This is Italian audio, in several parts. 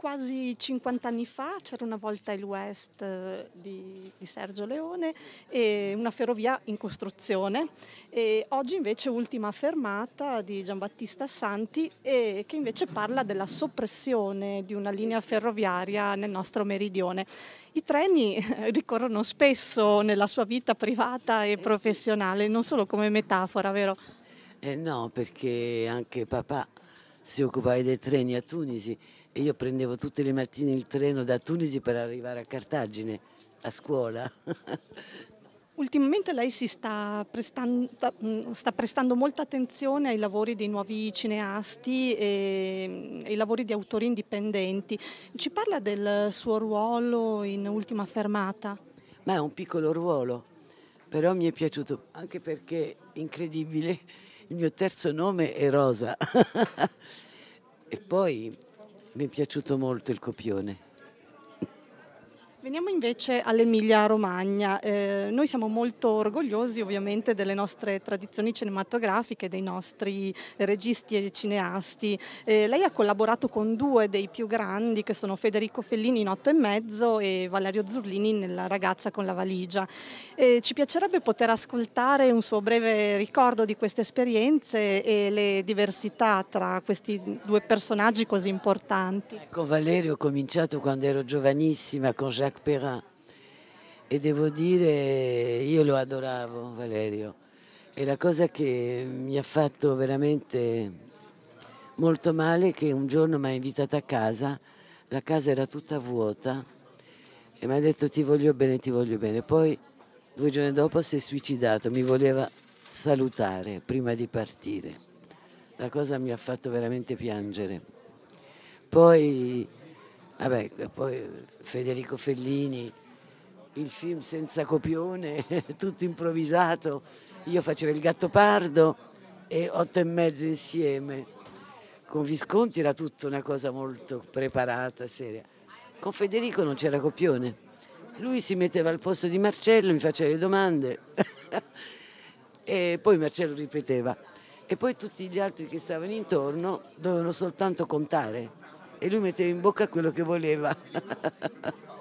quasi 50 anni fa c'era una volta il West eh, di, di Sergio Leone e una ferrovia in costruzione e oggi invece ultima fermata di Giambattista Santi che invece parla della soppressione di una linea ferroviaria nel nostro meridione. I treni eh, ricorrono spesso nella sua vita privata e eh professionale, non solo come metafora, vero? Eh no, perché anche papà si occupava dei treni a Tunisi e io prendevo tutte le mattine il treno da Tunisi per arrivare a Cartagine a scuola. Ultimamente lei si sta prestando, mm, sta prestando, molta attenzione ai lavori dei nuovi cineasti e mm, ai lavori di autori indipendenti. Ci parla del suo ruolo in Ultima Fermata? Ma è un piccolo ruolo, però mi è piaciuto anche perché incredibile il mio terzo nome è Rosa. e poi mi è piaciuto molto il copione. Veniamo invece all'Emilia Romagna. Eh, noi siamo molto orgogliosi ovviamente delle nostre tradizioni cinematografiche, dei nostri registi e cineasti. Eh, lei ha collaborato con due dei più grandi che sono Federico Fellini in Otto e Mezzo e Valerio Zurlini nella ragazza con la valigia. Eh, ci piacerebbe poter ascoltare un suo breve ricordo di queste esperienze e le diversità tra questi due personaggi così importanti. Ecco, Valerio ho cominciato quando ero giovanissima con Jacques Jacques Perrin e devo dire io lo adoravo Valerio e la cosa che mi ha fatto veramente molto male è che un giorno mi ha invitata a casa, la casa era tutta vuota e mi ha detto ti voglio bene, ti voglio bene. Poi due giorni dopo si è suicidato, mi voleva salutare prima di partire. La cosa mi ha fatto veramente piangere. Poi Vabbè, poi Federico Fellini, il film senza copione, tutto improvvisato, io facevo il gatto pardo e otto e mezzo insieme. Con Visconti era tutta una cosa molto preparata, seria. Con Federico non c'era copione. Lui si metteva al posto di Marcello, mi faceva le domande e poi Marcello ripeteva. E poi tutti gli altri che stavano intorno dovevano soltanto contare e lui metteva in bocca quello che voleva.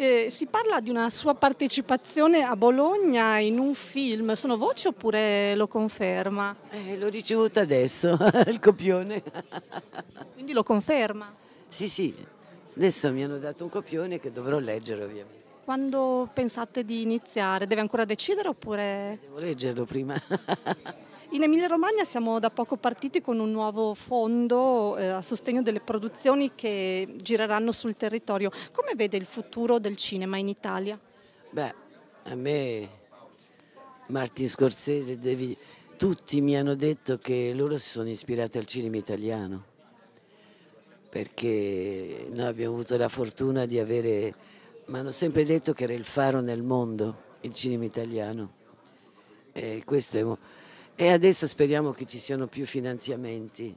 Eh, si parla di una sua partecipazione a Bologna in un film, sono voci oppure lo conferma? Eh, l'ho ricevuto adesso, il copione. Quindi lo conferma? Sì, sì, adesso mi hanno dato un copione che dovrò leggere ovviamente. Quando pensate di iniziare? Deve ancora decidere oppure... Devo leggerlo prima. In Emilia-Romagna siamo da poco partiti con un nuovo fondo eh, a sostegno delle produzioni che gireranno sul territorio. Come vede il futuro del cinema in Italia? Beh, a me Martin Scorsese, devi tutti mi hanno detto che loro si sono ispirati al cinema italiano perché noi abbiamo avuto la fortuna di avere, mi hanno sempre detto che era il faro nel mondo, il cinema italiano. E questo è e adesso speriamo che ci siano più finanziamenti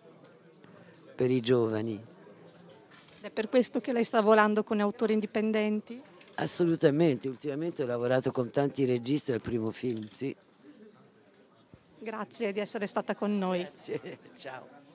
per i giovani. Ed è per questo che lei sta lavorando con autori indipendenti? Assolutamente, ultimamente ho lavorato con tanti registi al primo film, sì. Grazie di essere stata con noi. Grazie, ciao.